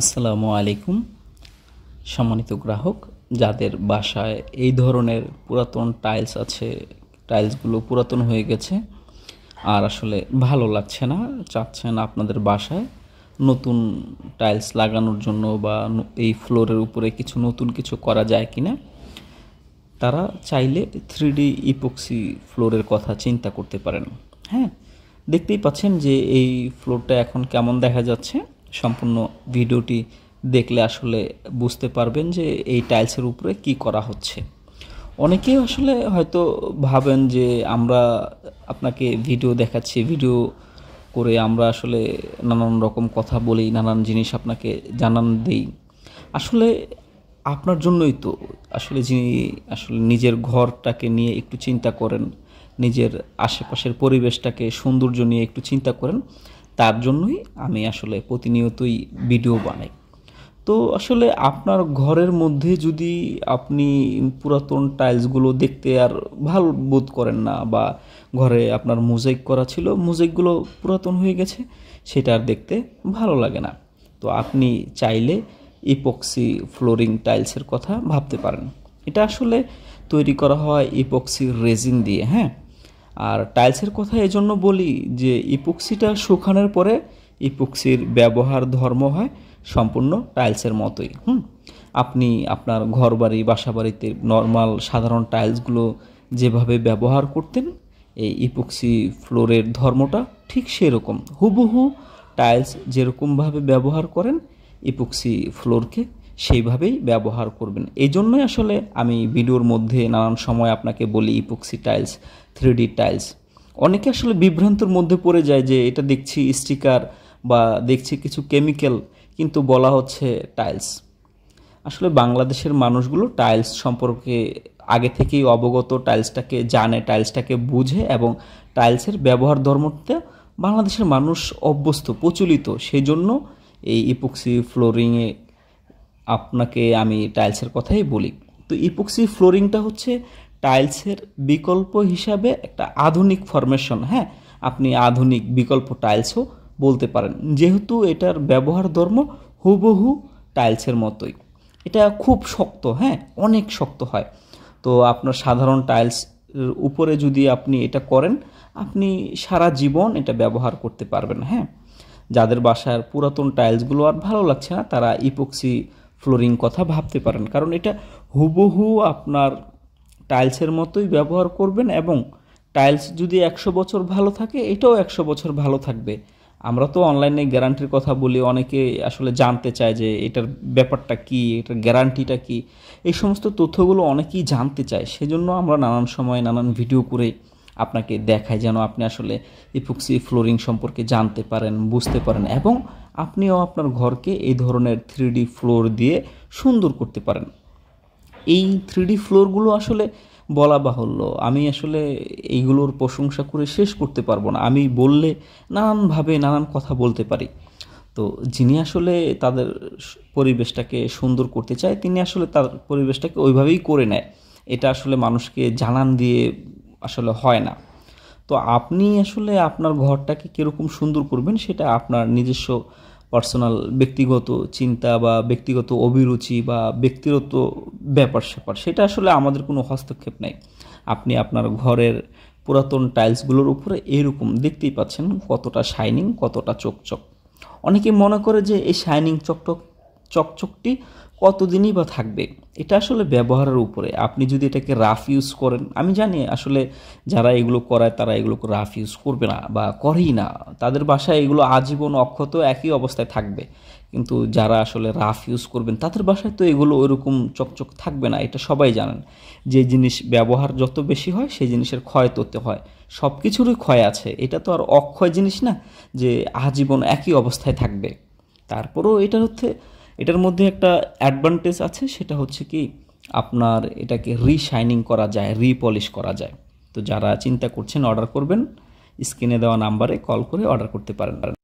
আসসালামু আলাইকুম সম্মানিত গ্রাহক যাদের বাসায় এই ধরনের পুরাতন টাইলস আছে টাইলসগুলো পুরাতন হয়ে গেছে আর আসলে ভালো লাগছে না চাচ্ছেন আপনাদের বাসায় নতুন টাইলস লাগানোর জন্য বা এই ফ্লোরের উপরে কিছু নতুন কিছু করা যায় কি না তারা চাইলে থ্রি ডি ইপক্সি ফ্লোরের কথা চিন্তা করতে পারেন হ্যাঁ দেখতেই পাচ্ছেন যে এই ফ্লোরটা এখন কেমন দেখা যাচ্ছে সম্পূর্ণ ভিডিওটি দেখলে আসলে বুঝতে পারবেন যে এই টাইলসের উপরে কি করা হচ্ছে অনেকেই আসলে হয়তো ভাবেন যে আমরা আপনাকে ভিডিও দেখাচ্ছি ভিডিও করে আমরা আসলে নানান রকম কথা বলি নানান জিনিস আপনাকে জানান দিই আসলে আপনার জন্যই তো আসলে যিনি আসলে নিজের ঘরটাকে নিয়ে একটু চিন্তা করেন নিজের আশেপাশের পরিবেশটাকে সৌন্দর্য নিয়ে একটু চিন্তা করেন তার জন্যই আমি আসলে প্রতিনিয়তই ভিডিও বানাই তো আসলে আপনার ঘরের মধ্যে যদি আপনি পুরাতন টাইলসগুলো দেখতে আর ভাল বোধ করেন না বা ঘরে আপনার মোজাইক করা ছিল মোজাইকগুলো পুরাতন হয়ে গেছে সেটা আর দেখতে ভালো লাগে না তো আপনি চাইলে ইপক্সি ফ্লোরিং টাইলসের কথা ভাবতে পারেন এটা আসলে তৈরি করা হয় ইপক্সি রেজিন দিয়ে হ্যাঁ আর টাইলসের কথা এজন্য বলি যে ইপুক্সিটা শুকানোর পরে ইপুক্সির ব্যবহার ধর্ম হয় সম্পূর্ণ টাইলসের মতোই হুম আপনি আপনার ঘর বাড়ি বাসা বাড়িতে নর্মাল সাধারণ টাইলসগুলো যেভাবে ব্যবহার করতেন এই ইপুক্সি ফ্লোরের ধর্মটা ঠিক সেরকম হুবহু টাইলস যেরকমভাবে ব্যবহার করেন ইপুক্সি ফ্লোরকে সেইভাবেই ব্যবহার করবেন এই জন্যই আসলে আমি ভিডিওর মধ্যে নানান সময় আপনাকে বলি ইপোক্সি টাইলস থ্রি টাইলস অনেকে আসলে বিভ্রান্তর মধ্যে পড়ে যায় যে এটা দেখছি স্টিকার বা দেখছি কিছু কেমিক্যাল কিন্তু বলা হচ্ছে টাইলস আসলে বাংলাদেশের মানুষগুলো টাইলস সম্পর্কে আগে থেকেই অবগত টাইলসটাকে জানে টাইলসটাকে বুঝে এবং টাইলসের ব্যবহার ধর্মতে বাংলাদেশের মানুষ অভ্যস্ত প্রচলিত সেই জন্য এই ইপোক্সি ফ্লোরিংয়ে আপনাকে আমি টাইলসের কথাই বলি তো ইপক্সি ফ্লোরিংটা হচ্ছে টাইলসের বিকল্প হিসাবে একটা আধুনিক ফরমেশন হ্যাঁ আপনি আধুনিক বিকল্প টাইলসও বলতে পারেন যেহেতু এটার ব্যবহার ধর্ম হুবহু টাইলসের মতোই এটা খুব শক্ত হ্যাঁ অনেক শক্ত হয় তো আপনার সাধারণ টাইলস উপরে যদি আপনি এটা করেন আপনি সারা জীবন এটা ব্যবহার করতে পারবেন হ্যাঁ যাদের বাসার পুরাতন টাইলসগুলো আর ভালো লাগছে না তারা ইপক্সি ফ্লোরিং কথা ভাবতে পারেন কারণ এটা হুবহু আপনার টাইলসের মতোই ব্যবহার করবেন এবং টাইলস যদি একশো বছর ভালো থাকে এটাও একশো বছর ভালো থাকবে আমরা তো অনলাইনে গ্যারান্টির কথা বলি অনেকে আসলে জানতে চায় যে এটার ব্যাপারটা কি এটার গ্যারান্টিটা কি এই সমস্ত তথ্যগুলো অনেকেই জানতে চায় সেজন্য আমরা নানান সময় নানান ভিডিও করে আপনাকে দেখায় যেন আপনি আসলে ইপুক্সি ফ্লোরিং সম্পর্কে জানতে পারেন বুঝতে পারেন এবং আপনিও আপনার ঘরকে এই ধরনের থ্রি ফ্লোর দিয়ে সুন্দর করতে পারেন এই থ্রি ফ্লোরগুলো আসলে বলা বাহুল্য আমি আসলে এইগুলোর প্রশংসা করে শেষ করতে পারবো না আমি বললে নানানভাবে নানান কথা বলতে পারি তো যিনি আসলে তাদের পরিবেশটাকে সুন্দর করতে চায় তিনি আসলে তার পরিবেশটাকে ওইভাবেই করে নেয় এটা আসলে মানুষকে জানান দিয়ে আসলে হয় না তো আপনি আসলে আপনার ঘরটাকে কীরকম সুন্দর করবেন সেটা আপনার নিজস্ব পার্সোনাল ব্যক্তিগত চিন্তা বা ব্যক্তিগত অভিরুচি বা ব্যক্তিগত ব্যাপার স্যাপার সেটা আসলে আমাদের কোনো হস্তক্ষেপ নাই আপনি আপনার ঘরের পুরাতন টাইলসগুলোর উপরে এরকম দেখতেই পাচ্ছেন কতটা শাইনিং কতটা চকচক অনেকে মনে করে যে এই শাইনিং চকচক চকচকটি কতদিনই বা থাকবে এটা আসলে ব্যবহারের উপরে আপনি যদি এটাকে রাফ ইউজ করেন আমি জানি আসলে যারা এগুলো করায় তারা এগুলো রাফ ইউজ করবে না বা করেই না তাদের বাসায় এগুলো আজীবন অক্ষত একই অবস্থায় থাকবে কিন্তু যারা আসলে রাফ ইউজ করবেন তাদের বাসায় তো এগুলো ওইরকম চকচক থাকবে না এটা সবাই জানেন যে জিনিস ব্যবহার যত বেশি হয় সেই জিনিসের ক্ষয় তত হয় সব কিছুরই ক্ষয় আছে এটা তো আর অক্ষয় জিনিস না যে আজীবন একই অবস্থায় থাকবে তারপরেও এটা হচ্ছে এটার মধ্যে একটা অ্যাডভান্টেজ আছে সেটা হচ্ছে কি আপনার এটাকে রিশাইনিং করা যায় রিপলিশ করা যায় তো যারা চিন্তা করছেন অর্ডার করবেন স্ক্রিনে দেওয়া নাম্বারে কল করে অর্ডার করতে পারেন